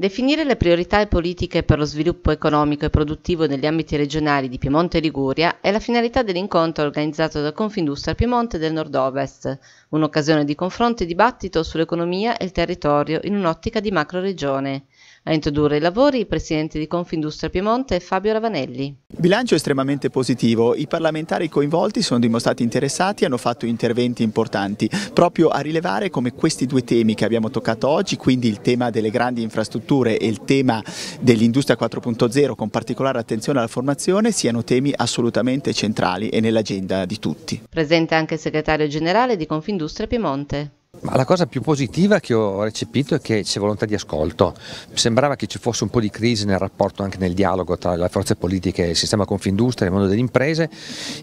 Definire le priorità e politiche per lo sviluppo economico e produttivo negli ambiti regionali di Piemonte e Liguria è la finalità dell'incontro organizzato da Confindustria Piemonte del Nord-Ovest, un'occasione di confronto e dibattito sull'economia e il territorio in un'ottica di macro regione. A introdurre i lavori il presidente di Confindustria Piemonte Fabio Ravanelli. Bilancio estremamente positivo, i parlamentari coinvolti sono dimostrati interessati e hanno fatto interventi importanti, proprio a rilevare come questi due temi che abbiamo toccato oggi, quindi il tema delle grandi infrastrutture e il tema dell'industria 4.0 con particolare attenzione alla formazione, siano temi assolutamente centrali e nell'agenda di tutti. Presente anche il segretario generale di Confindustria Piemonte. Ma la cosa più positiva che ho recepito è che c'è volontà di ascolto. Sembrava che ci fosse un po' di crisi nel rapporto, anche nel dialogo tra le forze politiche il sistema Confindustria e il mondo delle imprese,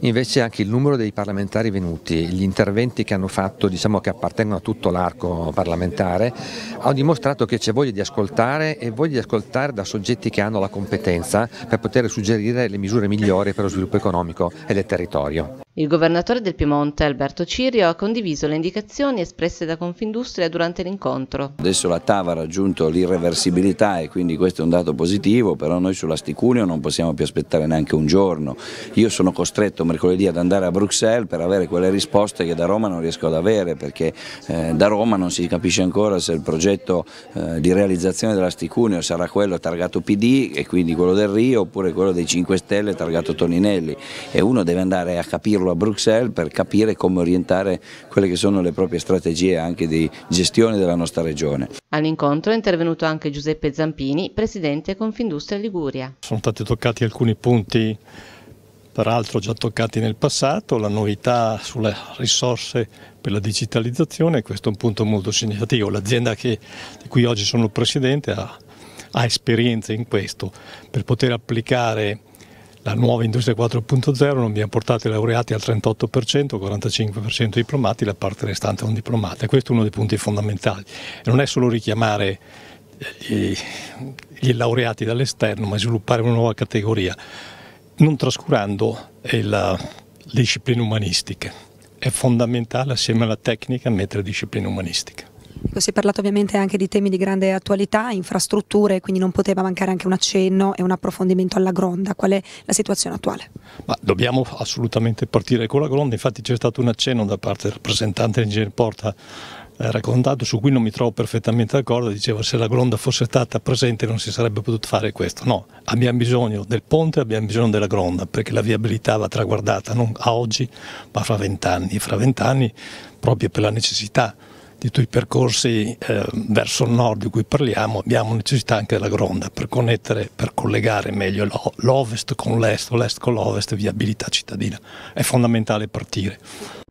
invece anche il numero dei parlamentari venuti, gli interventi che hanno fatto, diciamo che appartengono a tutto l'arco parlamentare, hanno dimostrato che c'è voglia di ascoltare e voglia di ascoltare da soggetti che hanno la competenza per poter suggerire le misure migliori per lo sviluppo economico e del territorio. Il governatore del Piemonte Alberto Cirio ha condiviso le indicazioni espresse proposte da Confindustria durante l'incontro. Adesso la TAV ha raggiunto l'irreversibilità e quindi questo è un dato positivo, però noi sulla Sticunio non possiamo più aspettare neanche un giorno. Io sono costretto mercoledì ad andare a Bruxelles per avere quelle risposte che da Roma non riesco ad avere, perché eh, da Roma non si capisce ancora se il progetto eh, di realizzazione della Sticunio sarà quello targato PD e quindi quello del Rio oppure quello dei 5 Stelle targato Toninelli e uno deve andare a capirlo a Bruxelles per capire come orientare quelle che sono le proprie strategie e anche di gestione della nostra regione. All'incontro è intervenuto anche Giuseppe Zampini, presidente Confindustria Liguria. Sono stati toccati alcuni punti peraltro già toccati nel passato, la novità sulle risorse per la digitalizzazione, questo è un punto molto significativo. L'azienda di cui oggi sono presidente ha, ha esperienze in questo, per poter applicare la nuova industria 4.0 non ha portato i laureati al 38%, 45% diplomati, la parte restante non diplomata. Questo è uno dei punti fondamentali. E non è solo richiamare gli, gli laureati dall'esterno, ma sviluppare una nuova categoria, non trascurando le discipline umanistiche. È fondamentale assieme alla tecnica mettere discipline umanistiche. Ecco, si è parlato ovviamente anche di temi di grande attualità, infrastrutture, quindi non poteva mancare anche un accenno e un approfondimento alla Gronda. Qual è la situazione attuale? Ma dobbiamo assolutamente partire con la Gronda, infatti c'è stato un accenno da parte del rappresentante dell'ingegner Porta eh, raccontato, su cui non mi trovo perfettamente d'accordo, diceva se la gronda fosse stata presente non si sarebbe potuto fare questo. No, abbiamo bisogno del ponte, abbiamo bisogno della gronda, perché la viabilità va traguardata non a oggi, ma fra vent'anni. fra vent'anni, proprio per la necessità di tutti i percorsi eh, verso il nord di cui parliamo abbiamo necessità anche della gronda per connettere, per collegare meglio l'ovest con l'est, l'est con l'ovest viabilità cittadina. È fondamentale partire.